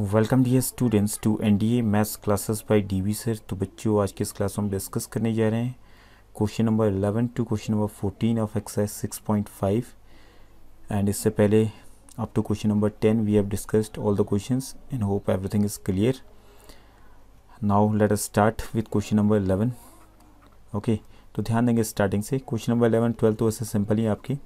Welcome dear students to NDA maths classes by DV sir तो बच्चों आज के इस क्लास में हम डिस्कस करने जा रहे हैं question number 11 to question number 14 of exercise 6.5 and इससे पहले up to question number 10 we have discussed all the questions and hope everything is clear now let us start with question number 11 okay तो ध्यान देंगे starting से question number 11 twelfth तो ऐसे simple ही आपके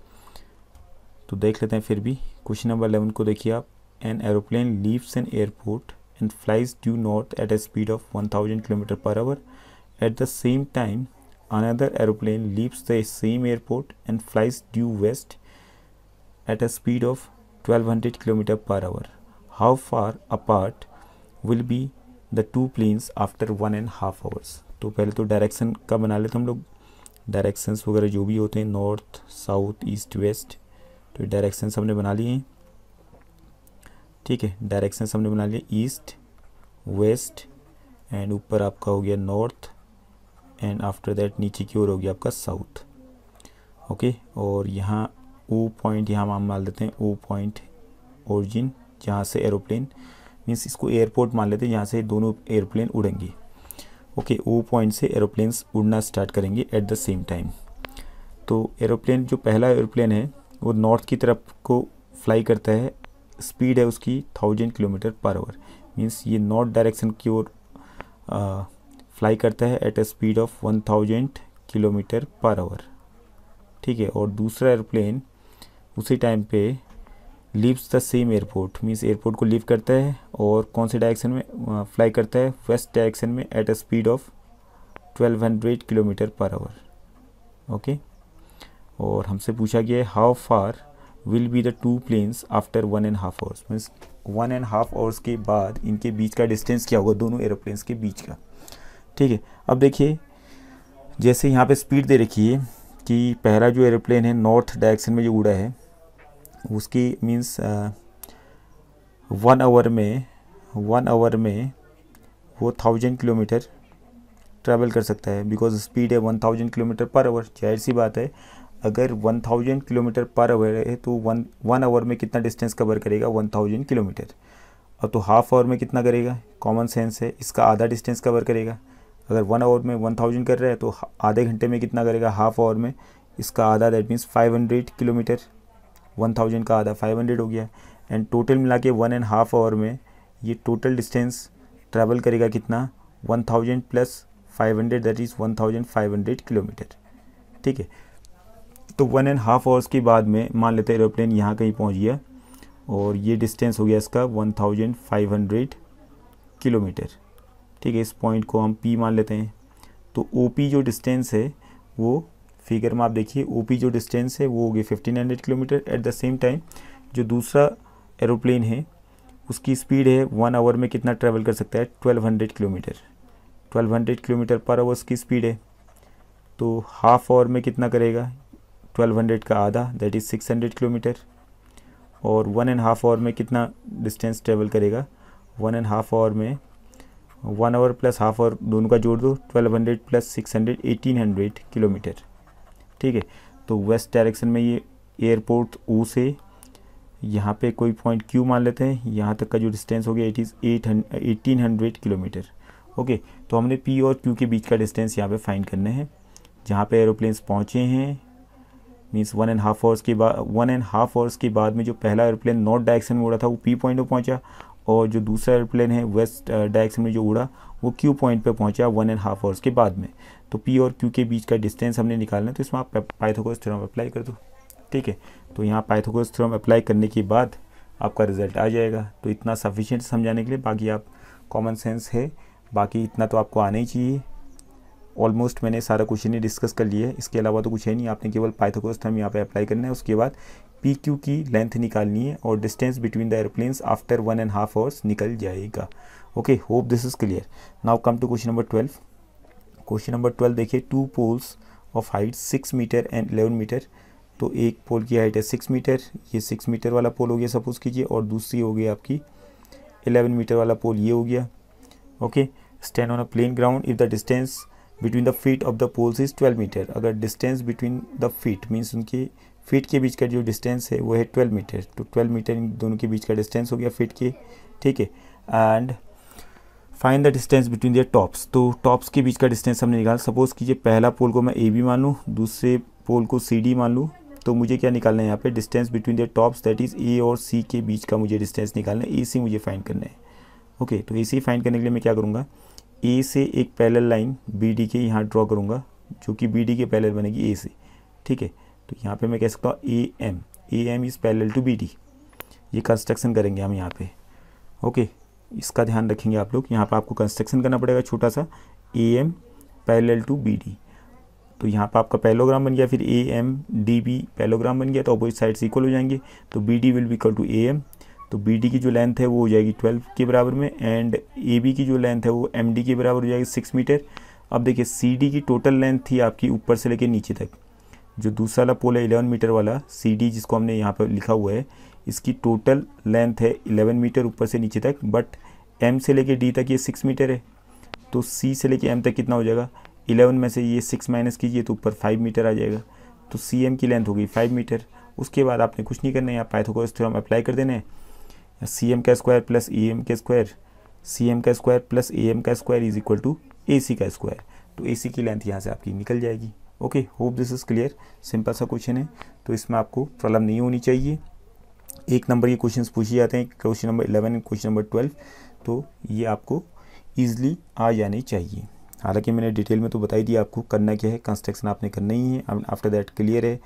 तो देख लेते हैं फिर भी क्वेश्चन नंबर 11 को देखिए आप an aeroplane leaves an airport and flies due north at a speed of 1000 km per hour, at the same time another aeroplane leaves the same airport and flies due west at a speed of 1200 km per hour. How far apart will be the two planes after one and half hours तो पहले तो direction का बना लेते हम लोग directions वगैरह जो भी होते हैं नॉर्थ साउथ ईस्ट वेस्ट तो डायरेक्शंस हमने बना लिए हैं ठीक है डायरेक्शन हमने बना लिया ईस्ट वेस्ट एंड ऊपर आपका हो गया नॉर्थ एंड आफ्टर दैट नीचे की ओर हो गया आपका साउथ ओके और यहाँ ओ पॉइंट यहाँ हम मान लेते हैं ओ पॉइंट ओरिजिन जहाँ से एरोप्लेन मीन्स इसको एयरपोर्ट मान लेते हैं जहाँ से दोनों एयरप्लेन उड़ेंगे ओके ओ पॉइंट से एरोप्लेन्स उड़ना स्टार्ट करेंगे एट द सेम टाइम तो एरोप्लेन जो पहला एरोप्लेन है वो नॉर्थ की तरफ को फ्लाई करता है स्पीड है उसकी thousand kilometre per hour means ये नॉर्थ डायरेक्शन की ओर फ्लाई करता है at a speed of one thousand kilometre per hour ठीक है और दूसरा एयरप्लेन उसी टाइम पे leaves the same airport means airport को लीव करता है और कौन से डायरेक्शन में फ्लाई करता है वेस्ट डायरेक्शन में at a speed of twelve hundred kilometre per hour okay और हमसे पूछा गया है how far will be the two planes after one and half hours means one and half hours के बाद इनके बीच का डिस्टेंस क्या होगा दोनों एरोप्लेन्स के बीच का ठीक है अब देखिए जैसे यहाँ पे स्पीड दे रखी है कि पहला जो एरोप्लेन है नॉर्थ डायरेक्शन में जो उड़ा है उसकी मीन्स वन आवर में वन आवर में वो थाउजेंड किलोमीटर ट्रैवल कर सकता है बिकॉज स्पीड है one thousand kilometre per hour जाहिर सी बात है अगर 1000 किलोमीटर पर आवर है तो वन वन आवर में कितना डिस्टेंस कवर करेगा 1000 किलोमीटर और तो हाफ आवर में कितना करेगा कॉमन सेंस है इसका आधा डिस्टेंस कवर करेगा अगर वन आवर में वन थाउजेंड कर रहा है तो आधे घंटे में कितना करेगा हाफ आवर में इसका आधा that means five hundred kilometre one thousand का आधा फाइव हंड्रेड हो गया एंड टोटल मिला के वन एंड हाफ आवर में ये टोटल डिस्टेंस ट्रैवल करेगा कितना one thousand plus five hundred that is one thousand five hundred kilometre ठीक है तो वन एंड हाफ आवर्स के बाद में मान लेते एरोप्लेन यहाँ कहीं पहुँच गया और ये डिस्टेंस हो गया इसका 1500 किलोमीटर ठीक है इस पॉइंट को हम पी मान लेते हैं तो ओ जो डिस्टेंस है वो फिगर में आप देखिए ओ जो डिस्टेंस है वो हो fifteen hundred kilometre at the same time जो दूसरा एरोप्लेन है उसकी स्पीड है वन आवर में कितना ट्रेवल कर सकता है 1200 किलोमीटर 1200 किलोमीटर पर आवर उसकी स्पीड है तो हाफ आवर में कितना करेगा 1200 का आधा दैट इज़ 600 किलोमीटर और वन एंड हाफ आवर में कितना डिस्टेंस ट्रेवल करेगा वन एंड हाफ आवर में one hour plus half hour दोनों का जोड़ दो 1200 प्लस 600 1800 किलोमीटर ठीक है तो वेस्ट डायरेक्शन में ये एयरपोर्ट ओ से यहाँ पे कोई पॉइंट क्यू मान लेते हैं यहाँ तक का जो डिस्टेंस हो गया it is eight eighteen hundred kilometre okay तो हमने पी और क्यू के बीच का डिस्टेंस यहाँ पे फाइंड करने हैं जहाँ पे एरोप्लेन्स पहुँचे हैं means one and half hours के बाद वन एंड हाफ आवर्स के बाद में जो पहला एयरप्लेन नॉर्थ डायरेक्शन में उड़ा था वो पी पॉइंट पर पहुंचा और जो दूसरा एयरप्लेन है वेस्ट डायरेक्शन uh, में जो उड़ा वो क्यू पॉइंट पर पहुंचा वन एंड हाफ आवर्स के बाद में तो पी और क्यू के बीच का डिस्टेंस हमने निकालना है तो इसमें आप पाइथागोरस थ्योरम अप्लाई कर दो ठीक है तो यहाँ पाइथागोरस थ्योरम अप्लाई करने के बाद आपका रिजल्ट आ जाएगा तो इतना सफिशियंट समझाने के लिए बाकी आप कॉमन सेंस है बाकी इतना तो आपको आना ही चाहिए ऑलमोस्ट मैंने सारा क्वेश्चन ही डिस्कस कर लिया है इसके अलावा तो कुछ है नहीं आपने केवल पाइथागोरस थ्योरम यहाँ पे अप्लाई करना है उसके बाद पी क्यू की लेंथ निकालनी है और distance between the airplanes after one and half hours निकल जाएगा okay hope this is clear now come to question number twelve question number twelve देखिए two poles of height six metre and eleven metre तो एक pole की height है six metre ये six metre वाला pole हो गया सपोज कीजिए और दूसरी हो गई आपकी एलेवन मीटर वाला पोल ये हो गया okay stand on a plane ground if the distance between the feet of the poles is twelve metre अगर distance between the feet means उनके फीट के बीच का जो डिस्टेंस है वो है ट्वेल्व मीटर तो ट्वेल्व मीटर इन दोनों के बीच का डिस्टेंस हो गया फीट के ठीक है and find the distance between their tops तो टॉप्स के बीच का डिस्टेंस हमने निकाला सपोज़ कीजिए पहला पोल को मैं ए बी मान लूँ दूसरे पोल को सी डी मान लूँ तो मुझे क्या निकालना है यहाँ पे distance between their tops that is A और सी के बीच का मुझे डिस्टेंस निकालना है ए सी मुझे फ़ाइन करना है ओके okay, तो ए सी फाइन करने के लिए मैं क्या करूँगा ए से एक पैरेलल लाइन बी डी के यहाँ ड्रॉ करूँगा जो कि बी डी के पैरेलल बनेगी ए से ठीक है तो यहाँ पे मैं कह सकता हूँ A M A M is parallel to B D ये कंस्ट्रक्शन करेंगे हम यहाँ पे ओके इसका ध्यान रखेंगे आप लोग यहाँ पे आपको कंस्ट्रक्शन करना पड़ेगा छोटा सा A M parallel to B D तो यहाँ पर आपका पैलोग्राम बन गया फिर A M D B parallelogram बन गया तो अपोजिट साइड से इक्वल हो जाएंगे तो B D will equal to A M तो बी डी की जो लेंथ है वो हो जाएगी ट्वेल्व के बराबर में एंड ए बी की जो लेंथ है वो एम डी के बराबर हो जाएगी सिक्स मीटर अब देखिए सी डी की टोटल लेंथ थी आपकी ऊपर से लेकर नीचे तक जो दूसरा वाला पोल है इलेवन मीटर वाला सी डी जिसको हमने यहाँ पर लिखा हुआ है इसकी टोटल लेंथ है इलेवन मीटर ऊपर से नीचे तक बट एम से लेके डी तक ये सिक्स मीटर है तो सी से लेके एम तक कितना हो जाएगा इलेवन में से ये सिक्स माइनस कीजिए तो ऊपर फाइव मीटर आ जाएगा तो सी एम की लेंथ होगी फाइव मीटर उसके बाद आपने कुछ नहीं करना है आप पाइथागोरस थ्योरम अप्लाई कर देना है सी एम का स्क्वायर प्लस ए एम का स्क्वायर सी एम का स्क्वायर प्लस ए एम का square is equal to A C का स्क्वायर तो ए सी की लेंथ यहाँ से आपकी निकल जाएगी okay hope this is clear simple सा क्वेश्चन है तो इसमें आपको प्रॉब्लम नहीं होनी चाहिए एक नंबर के क्वेश्चन पूछे जाते हैं question number eleven question number twelve तो ये आपको ईजिली आ जाने चाहिए हालांकि मैंने डिटेल में तो बताई दिया आपको करना क्या है कंस्ट्रक्शन आपने करना ही है आफ्टर दैट क्लियर है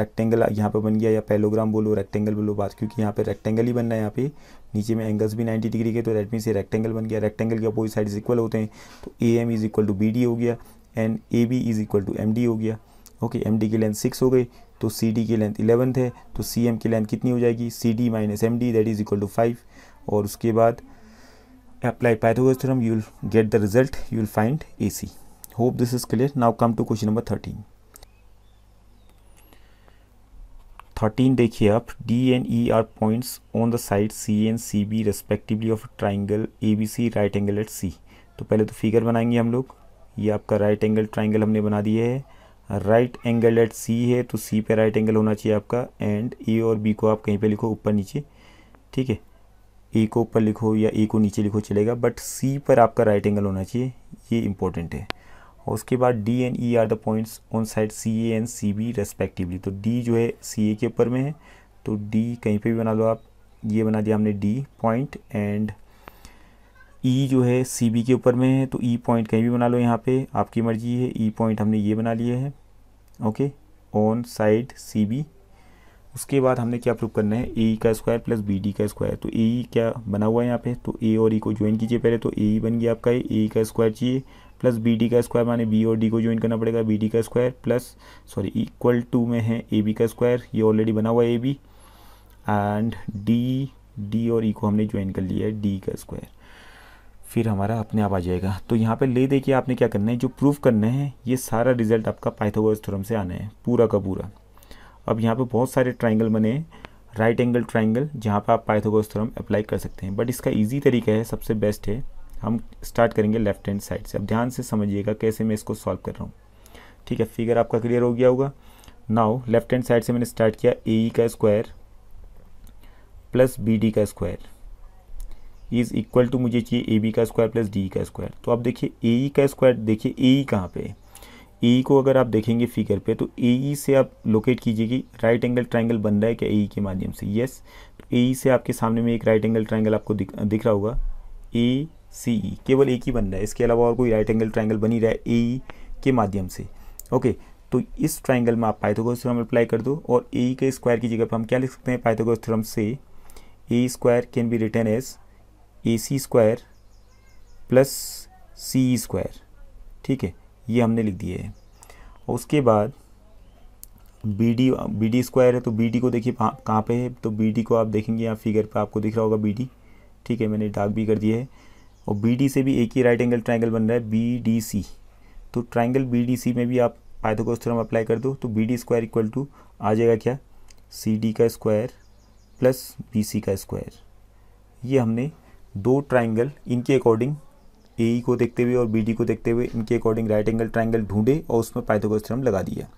रेक्टेंगल यहाँ पे बन गया या पैलोग्राम बोलो रेक्टेंगल बोलो बात क्योंकि यहाँ पे रेक्टेंगल ही बन रहा है यहाँ पे नीचे में एंगल्स भी 90 डिग्री के तो दैट मीन से रेक्टेंगल बन गया रेक्टेंगल के अपोजिट साइड इक्वल होते हैं तो A M is equal to B D हो गया and A B is equal to M D हो गया ओके एम डी की लेंथ सिक्स हो गई तो सी डी की लेंथ इलेवंथ है तो सी एम की लेंथ कितनी हो जाएगी C D minus M D that is equal to five और उसके बाद apply apply Pythagoras you will get the result you will find A C hope this is clear now come to question number thirteen thirteen देखिए आप D and E are points on the side C and C B respectively of triangle A B C right angle at C तो पहले तो figure बनाएंगे हम लोग ये आपका राइट एंगल ट्राइंगल हमने बना दिया है राइट एंगल एट सी है तो सी पे राइट एंगल होना चाहिए आपका एंड ए और बी को आप कहीं पे लिखो ऊपर नीचे ठीक है ए को ऊपर लिखो या ए को नीचे लिखो चलेगा बट सी पर आपका राइट एंगल होना चाहिए ये इंपॉर्टेंट है और उसके बाद D and E are the points on side C A and C B respectively तो डी जो है सी ए के ऊपर में है तो डी कहीं पे भी बना लो आप ये बना दिया हमने डी पॉइंट एंड ई जो है सी बी के ऊपर में है तो ई e पॉइंट कहीं भी बना लो यहाँ पे आपकी मर्जी है ई e पॉइंट हमने ये बना लिए है okay on side C B उसके बाद हमने क्या प्रूव करना है ए e का स्क्वायर प्लस बी डी का स्क्वायर तो ए क्या बना हुआ है यहाँ पे तो ए और ई e को ज्वाइन कीजिए पहले तो ए बन गया आपका ए का स्क्वायर चाहिए प्लस बी डी का स्क्वायर माने बी और डी को ज्वाइन करना पड़ेगा बी डी का square plus sorry equal to में है ए बी का स्क्वायर ये ऑलरेडी बना हुआ है A B and D D और ई e को हमने ज्वाइन कर लिया है डी का स्क्वायर फिर हमारा अपने आप आ जाएगा तो यहाँ पे ले देखिए आपने क्या करना है जो प्रूफ करना है ये सारा रिजल्ट आपका पाइथागोरस थ्योरम से आना है पूरा का पूरा अब यहाँ पे बहुत सारे ट्राइंगल बने हैं राइट एंगल ट्राइंगल जहाँ पर आप पाइथागोरस थ्योरम अप्लाई कर सकते हैं बट इसका ईजी तरीका है सबसे बेस्ट है हम स्टार्ट करेंगे लेफ्ट हैंड साइड से अब ध्यान से समझिएगा कैसे मैं इसको सॉल्व कर रहा हूँ ठीक है फिगर आपका क्लियर हो गया होगा नाउ लेफ्ट हैंड साइड से मैंने स्टार्ट किया ए e का स्क्वायर प्लस बी डी का स्क्वायर इज इक्वल टू मुझे चाहिए ए बी का स्क्वायर प्लस डी का स्क्वायर तो आप देखिए ए e का स्क्वायर देखिए ए e कहाँ पर ए को अगर आप देखेंगे फिगर पे तो ए से आप लोकेट कीजिए कि राइट एंगल ट्राइंगल बन रहा है क्या ए के माध्यम से यस ए तो ए से आपके सामने में एक राइट एंगल ट्राइंगल आपको दिख, दिख रहा होगा ए सी ई केवल एक ही बन रहा है इसके अलावा और कोई राइट एंगल ट्राइंगल बनी रहा है ए ई के माध्यम से ओके तो इस ट्राइंगल में आप पाइथागोरस थ्योरम अप्लाई कर दो और ए ई के स्क्वायर की जगह पर हम क्या लिख सकते हैं पाइथागोरस थ्योरम से A square can be written as A C square plus C E square ठीक है ये हमने लिख दिए है और उसके बाद B D B D square है तो बी डी को देखिए कहाँ पे है तो बी डी को आप देखेंगे यहाँ फिगर पे आपको दिख रहा होगा बी डी ठीक है मैंने डार्क भी कर दिया है और बी डी से भी एक ही राइट एंगल ट्राइंगल बन रहा है बी डी सी तो ट्राइंगल बी डी सी में भी आप पाइथागोरस थ्योरम अप्लाई कर दो तो B D square equal to आ जाएगा क्या सी डी का स्क्वायर प्लस बी सी का स्क्वायर ये हमने दो ट्राइंगल इनके अकॉर्डिंग ए ई को देखते हुए और बी डी को देखते हुए इनके अकॉर्डिंग राइट एंगल ट्राइंगल ढूंढे और उसमें पाइथागोरस थ्योरम लगा दिया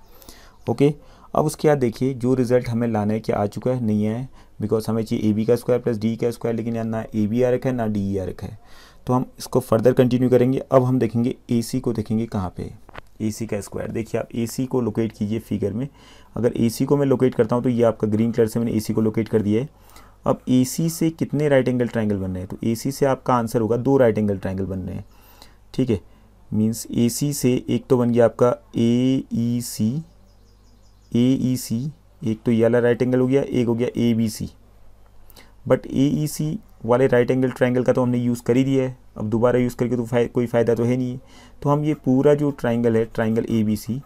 ओके अब उसके बाद देखिए जो रिजल्ट हमें लाना है क्या आ चुका है नहीं आया बिकॉज हमें चाहिए ए बी का स्क्वायर प्लस डी का स्क्वायर लेकिन यहाँ ना ए बी आ रखा है ना डी ई e आ रखा है तो हम इसको फर्दर कंटिन्यू करेंगे अब हम देखेंगे ए सी को देखेंगे कहाँ पर ए सी का स्क्वायर देखिए आप ए सी को लोकेट कीजिए फिगर में अगर ए सी को मैं लोकेट करता हूँ तो ये आपका ग्रीन कलर से मैंने ए सी को लोकेट कर दिया है अब ए सी से कितने राइट एंगल ट्राइंगल बन रहे हैं तो ए सी से आपका आंसर होगा दो राइट एंगल ट्राइंगल बन रहे हैं ठीक है मीन्स ए सी से एक तो बन गया आपका ए ई सी ए ई सी एक तो ये वाला राइट एंगल हो गया एक हो गया ए बी सी बट ए ई सी वाले राइट एंगल ट्राइंगल का तो हमने यूज़ कर ही दिया है अब दोबारा यूज़ करके तो फाय, कोई फ़ायदा तो है नहीं है तो हम ये पूरा जो ट्राइंगल है ट्राइंगल ए बी सी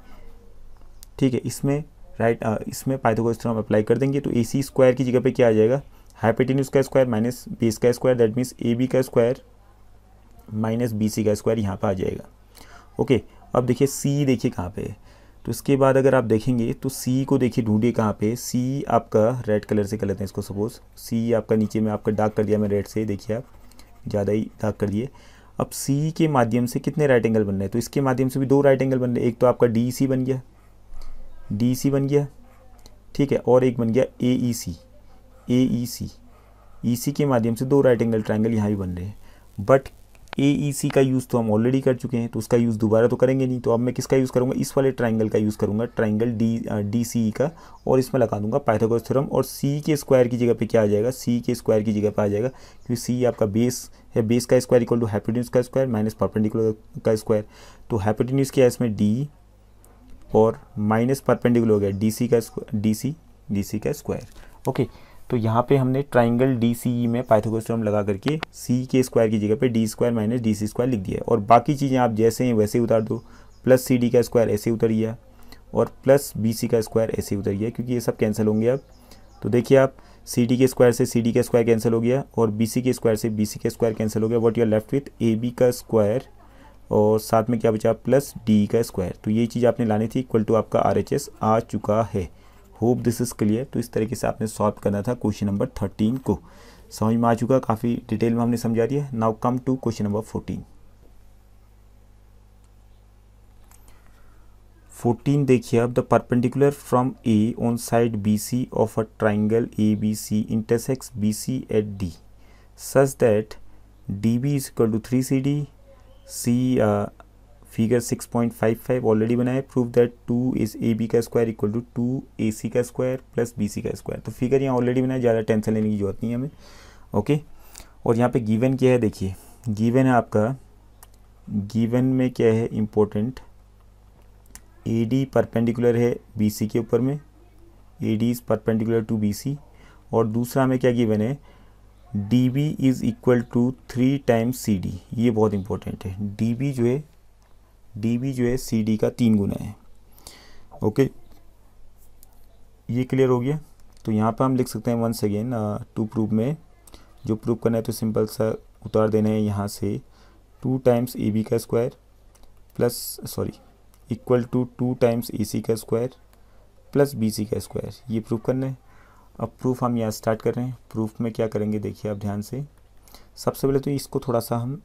ठीक है इसमें राइट आ, इसमें पाइथागोरस हम अप्लाई कर देंगे तो ए सी स्क्वायर की जगह पे क्या आ जाएगा हाइपेटिन का स्क्वायर माइनस बेस का square that means A B का स्क्वायर माइनस बी सी का स्क्वायर यहाँ पर आ जाएगा ओके अब देखिए सी देखिए कहाँ पे है तो इसके बाद अगर आप देखेंगे तो सी को देखिए ढूंढिए कहाँ पे सी आपका रेड कलर से कर लेते हैं इसको सपोज़ सी आपका नीचे में आपका डार्क कर दिया मैं रेड से देखिए आप ज़्यादा ही डार्क कर दिए अब सी के माध्यम से कितने राइट एंगल बन रहे हैं तो इसके माध्यम से भी दो राइट एंगल बन रहे एक तो आपका डी सी बन गया डी सी बन गया ठीक है और एक बन गया ए ई सी ए ई सी ई सी के माध्यम से दो राइट एंगल ट्राइंगल यहाँ भी बन रहे हैं बट ए e का यूज़ तो हम ऑलरेडी कर चुके हैं तो उसका यूज़ दोबारा तो करेंगे नहीं तो अब मैं किसका यूज़ करूँगा इस वाले ट्राइंगल का यूज़ करूँगा ट्राइंगल डी डी सी का और इसमें लगा दूंगा पाइथागोरस थ्योरम और सी के स्क्वायर की जगह पे क्या आ जाएगा सी के स्क्वायर की जगह पे आ जाएगा क्योंकि सी आपका बेस है बेस का स्क्वायर इक्वल टू हैपेटिन्यूस का स्क्वायर माइनस परपेंडिकुलर का स्क्वायर तो हैपेटिन्यूस क्या है इसमें डी और माइनस परपेंडिकुलर हो गया डी सी का डी सी डी सी का स्क्वायर ओके तो यहाँ पे हमने ट्राइंगल डी सी ई में पाइथागोरस थ्योरम लगा करके सी के स्क्वायर की जगह पे D square minus D C square लिख दिया और बाकी चीज़ें आप जैसे हैं वैसे उतार दो प्लस सी डी का स्क्वायर ऐसे उतर गया और प्लस बी सी का स्क्वायर ऐसे उतर गया क्योंकि ये सब कैंसिल होंगे अब तो देखिए आप सी डी के स्क्वायर से सी डी का स्क्वायर कैंसिल हो गया और बी सी के स्क्वायर से बी सी का स्क्वायर कैंसिल हो गया what you're left with A B का स्क्वायर और साथ में क्या बचा प्लस डी का स्क्वायर तो ये चीज़ आपने लानी थी इक्वल टू आपका आर एच एस आ चुका है होप दिस इज क्लियर तो इस तरीके से आपने सॉल्व करना था क्वेश्चन नंबर थर्टीन को समझ में आ चुका काफ़ी डिटेल में हमने समझा दिया now come to question number fourteen fourteen देखिए अब the perpendicular from A on side B C of a triangle A B C intersects B C at D such that D B is equal to three C D C figure 6.55 already बनाए proof that two is A B का square equal to two A C का square plus B C का square तो figure यहाँ already बनाए ज़्यादा tension लेने की जरूरत नहीं है हमें ओके और यहाँ पे गिवन क्या है देखिए गिवन है आपका गिवन में क्या है इम्पोर्टेंट ए डी परपेंडिकुलर है बी सी के ऊपर में A D is perpendicular to B C और दूसरा में क्या गिवन है D B is equal to three times C D ये बहुत इंपॉर्टेंट है डी बी जो है डी बी जो है सी डी का तीन गुना है ओके ये क्लियर हो गया तो यहाँ पर हम लिख सकते हैं वंस अगेन टू प्रूफ में जो प्रूफ करना है तो सिंपल सा उतार देना है यहाँ से टू टाइम्स ए बी का square plus sorry equal to two times A C का स्क्वायर प्लस बी सी का स्क्वायर ये प्रूफ करना है अब प्रूफ हम यहाँ स्टार्ट कर रहे हैं प्रूफ में क्या करेंगे देखिए आप ध्यान से सबसे पहले तो इसको थोड़ा सा हम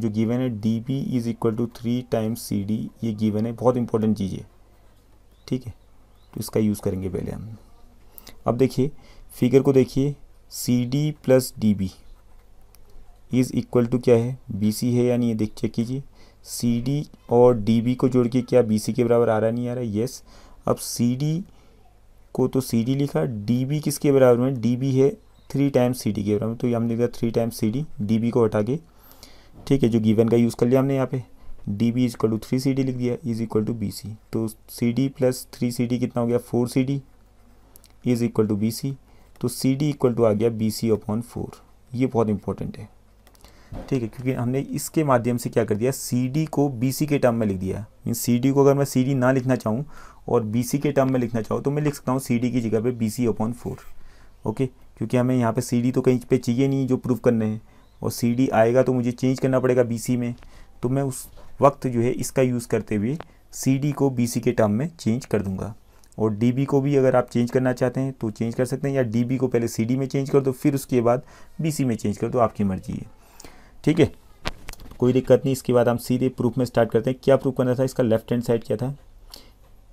जो गिवन है D B is equal to three times C D ये गिवन है बहुत इंपॉर्टेंट चीज़ है ठीक है तो इसका यूज़ करेंगे पहले हम अब देखिए फिगर को देखिए C D plus D B is equal to क्या है बी सी है या नहीं देख चेक कीजिए सी डी और डी बी को जोड़ के क्या बी सी के बराबर आ रहा नहीं आ रहा येस अब सी डी को तो सी डी लिखा डी बी किसके बराबर में डी बी है थ्री टाइम्स सी डी के बराबर तो ये हम लिखा three times C D D B को हटा के ठीक है जो गिवन का यूज़ कर लिया हमने यहाँ पे D B is equal to three C D लिख दिया is equal to B C तो C D plus three C D कितना हो गया four C D is equal to B C तो सी डी इक्वल टू आ गया B C upon four ये बहुत इंपॉर्टेंट है ठीक है क्योंकि हमने इसके माध्यम से क्या कर दिया सी डी को बी सी के टर्म में लिख दिया मीन सी डी को अगर मैं सी डी ना लिखना चाहूँ और बी सी के टर्म में लिखना चाहूँ तो मैं लिख सकता हूँ सी डी की जगह पे B C upon four okay क्योंकि हमें यहाँ पे सी डी तो कहीं पे चाहिए नहीं जो प्रूफ करने हैं और सी आएगा तो मुझे चेंज करना पड़ेगा बी में तो मैं उस वक्त जो है इसका यूज़ करते हुए सी को बी के टर्म में चेंज कर दूँगा और डी को भी अगर आप चेंज करना चाहते हैं तो चेंज कर सकते हैं या डी को पहले सी में चेंज कर दो फिर उसके बाद बी में चेंज कर दो आपकी मर्जी है ठीक है कोई दिक्कत नहीं इसके बाद हम सीधे प्रूफ में स्टार्ट करते हैं क्या प्रूफ करना था इसका लेफ्ट हैंड साइड क्या था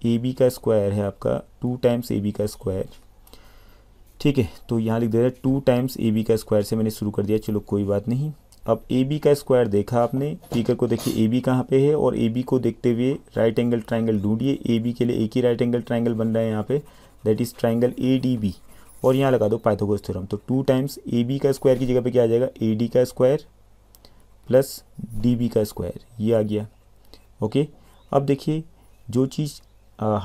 ए बी का स्क्वायर है आपका टू टाइम्स ए बी का स्क्वायर ठीक है तो यहाँ लिख दे रहा है टू टाइम्स ए बी का स्क्वायर से मैंने शुरू कर दिया चलो कोई बात नहीं अब ए बी का स्क्वायर देखा आपने फिगर को देखिए ए बी कहाँ पे है और ए बी को देखते हुए राइट एंगल ट्राइंगल ढूंढिए ए बी के लिए एक ही राइट एंगल ट्राइंगल बन रहा है यहाँ पे that is triangle A D B और यहाँ लगा दो पाइथागोरस थ्योरम तो टू टाइम्स ए बी का स्क्वायर की जगह पे क्या आ जाएगा ए डी का स्क्वायर प्लस डी बी का स्क्वायर ये आ गया ओके अब देखिए जो चीज़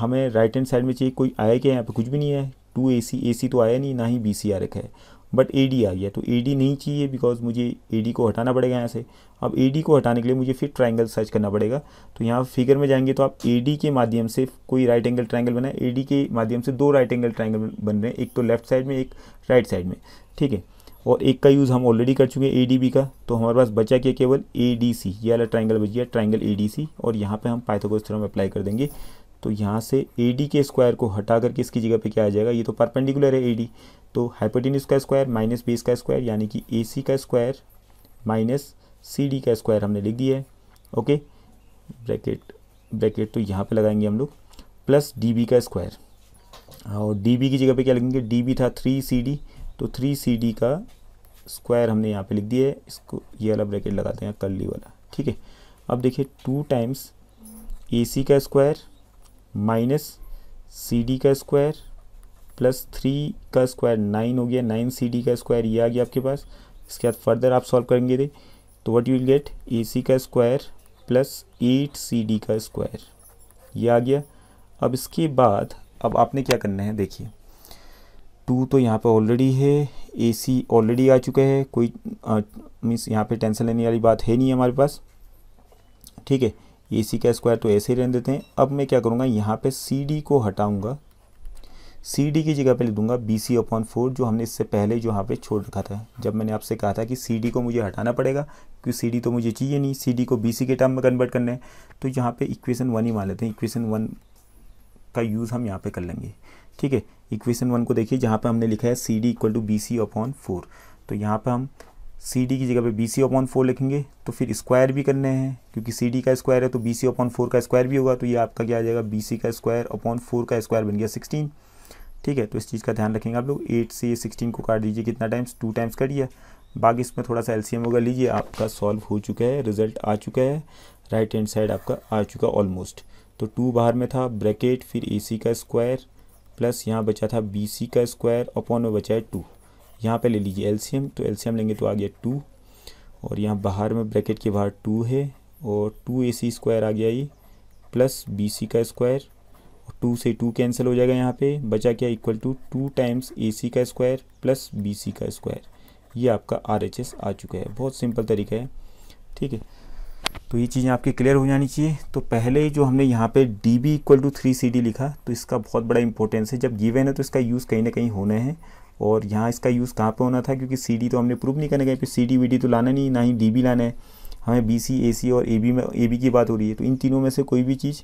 हमें राइट हैंड साइड में चाहिए कोई आया क्या यहाँ पे कुछ भी नहीं आया टू ए सी ए सी तो आया नहीं ना ही बी सी आ रखा है बट ए डी आ गया तो ए डी नहीं चाहिए बिकॉज मुझे ए डी को हटाना पड़ेगा यहाँ से अब ए डी को हटाने के लिए मुझे फिर ट्राइंगल सर्च करना पड़ेगा तो यहाँ फिगर में जाएंगे तो आप ए डी के माध्यम से कोई राइट एंगल ट्राइंगल बनाए ए डी के माध्यम से दो राइट एंगल ट्राइंगल बन रहे हैं एक तो लेफ्ट साइड में एक राइट साइड में ठीक है और एक का यूज़ हम ऑलरेडी कर चुके हैं ए डी बी का तो हमारे पास बचा क्या केवल ए डी ये वाला ट्राइंगल बच गया ट्राइंगल ए डी सी और यहाँ पर हम पाइथागोरस थ्योरम अप्लाई कर देंगे तो यहाँ से ए डी के स्क्वायर को हटा करके इसकी जगह पे क्या आ जाएगा ये तो परपेंडिकुलर है ए डी तो हाइपोटेनिस का स्क्वायर माइनस बेस का स्क्वायर यानी कि ए सी का स्क्वायर माइनस सी डी का स्क्वायर हमने लिख दिया है ओके ब्रैकेट ब्रैकेट तो यहाँ पे लगाएंगे हम लोग प्लस डी बी का स्क्वायर और डी बी की जगह पे क्या लिखेंगे डी बी था थ्री सी डी तो थ्री सी डी का स्क्वायर हमने यहाँ पे लिख दिया है इसको ये वाला ब्रैकेट लगाते हैं कल्ली वाला ठीक है अब देखिए टू टाइम्स ए सी का स्क्वायर माइनस सी डी का स्क्वायर प्लस थ्री का स्क्वायर नाइन हो गया नाइन सी डी का स्क्वायर ये आ गया आपके पास इसके बाद फर्दर आप सॉल्व करेंगे तो what you will get A C का square plus eight C D का स्क्वायर ये आ गया अब इसके बाद अब आपने क्या करना है देखिए टू तो यहाँ पर ऑलरेडी है ए सी ऑलरेडी आ चुका है कोई मीन्स यहाँ पे टेंशन लेने वाली बात है नहीं हमारे पास ठीक है ए सी का स्क्वायर तो ऐसे ही रहने देते हैं अब मैं क्या करूँगा यहाँ पे सी डी को हटाऊँगा सी डी की जगह पे लिख दूंगा बी सी अपॉन फोर जो हमने इससे पहले जो यहाँ पे छोड़ रखा था जब मैंने आपसे कहा था कि सी डी को मुझे हटाना पड़ेगा क्योंकि सी डी तो मुझे चाहिए नहीं सी डी को बी सी के टर्म में कन्वर्ट करना है तो यहाँ पर इक्वेशन वन ही मान लेते हैं इक्वेशन वन का यूज़ हम यहाँ पर कर लेंगे ठीक है इक्वेशन वन को देखिए जहाँ पर हमने लिखा है C D equal to B C upon four तो यहाँ पर हम सी डी की जगह पे बी सी अपॉन फोर लिखेंगे तो फिर स्क्वायर भी करने हैं क्योंकि सी डी का स्क्वायर है तो बी सी अपॉन फोर का स्क्वायर भी होगा तो ये आपका क्या आ जाएगा बी सी का स्क्वायर अपॉन फोर का स्क्वायर बन गया सिक्सटीन ठीक है तो इस चीज़ का ध्यान रखेंगे आप लोग एट से सिक्सटीन को काट दीजिए कितना टाइम्स टू टाइम्स करिए बाकी इसमें थोड़ा सा एलसीएम होगा लीजिए आपका सॉल्व हो चुका है रिजल्ट आ चुका है राइट हैंड साइड आपका आ चुका ऑलमोस्ट तो टू बाहर में था ब्रैकेट फिर ए सी का स्क्वायर प्लस यहाँ बचा था बी सी का स्क्वायर अपॉन में बचा है टू यहाँ पे ले लीजिए एलसीएम तो एलसीएम लेंगे तो आ गया टू और यहाँ बाहर में ब्रैकेट के बाहर टू है और टू ए सी स्क्वायर आ गया ये प्लस बी सी का स्क्वायर और टू से टू कैंसिल हो जाएगा यहाँ पे बचा क्या equal to two times A C का स्क्वायर प्लस बी सी का स्क्वायर ये आपका आर एच एस आ चुका है बहुत सिंपल तरीका है ठीक है तो ये चीज़ें आपकी क्लियर हो जानी चाहिए तो पहले जो हमने यहाँ पे D B equal to three C D लिखा तो इसका बहुत बड़ा इंपॉर्टेंस है जब गिवन है तो इसका यूज़ कहीं ना कहीं होना है और यहाँ इसका यूज़ कहाँ पे होना था क्योंकि सी तो हमने प्रूव नहीं करने गए कि सी डी तो लाना नहीं ना ही डी लाना है हमें बी सी ए सी और ए बी में ए बी की बात हो रही है तो इन तीनों में से कोई भी चीज़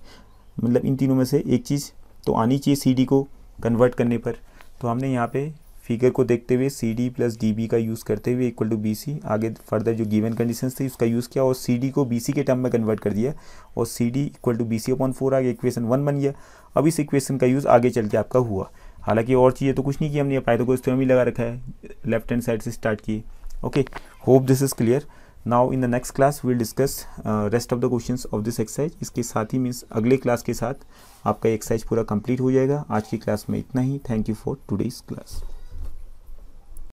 मतलब इन तीनों में से एक चीज़ तो आनी चाहिए सी डी को कन्वर्ट करने पर तो हमने यहाँ पे फिगर को देखते हुए C D plus D B का यूज़ करते हुए इक्वल टू बी सी आगे फर्दर जो गिवन कंडीशन थी उसका यूज़ किया और सी डी को बी सी के टर्म में कन्वर्ट कर दिया और C D equal to B C upon four आगे इक्वेशन वन बन गया अब इस इक्वेशन का यूज़ आगे चल के आपका हुआ हालांकि और चीज़ें तो कुछ नहीं की हमने पाइथागोरस थ्योरम ही लगा रखा है लेफ्ट हैंड साइड से स्टार्ट की okay hope this is clear now in the next class will discuss rest of the question of this exercise इसके साथ ही मीन्स अगले क्लास के साथ आपका एक्सरसाइज पूरा कंप्लीट हो जाएगा आज की क्लास में इतना ही thank you for today's class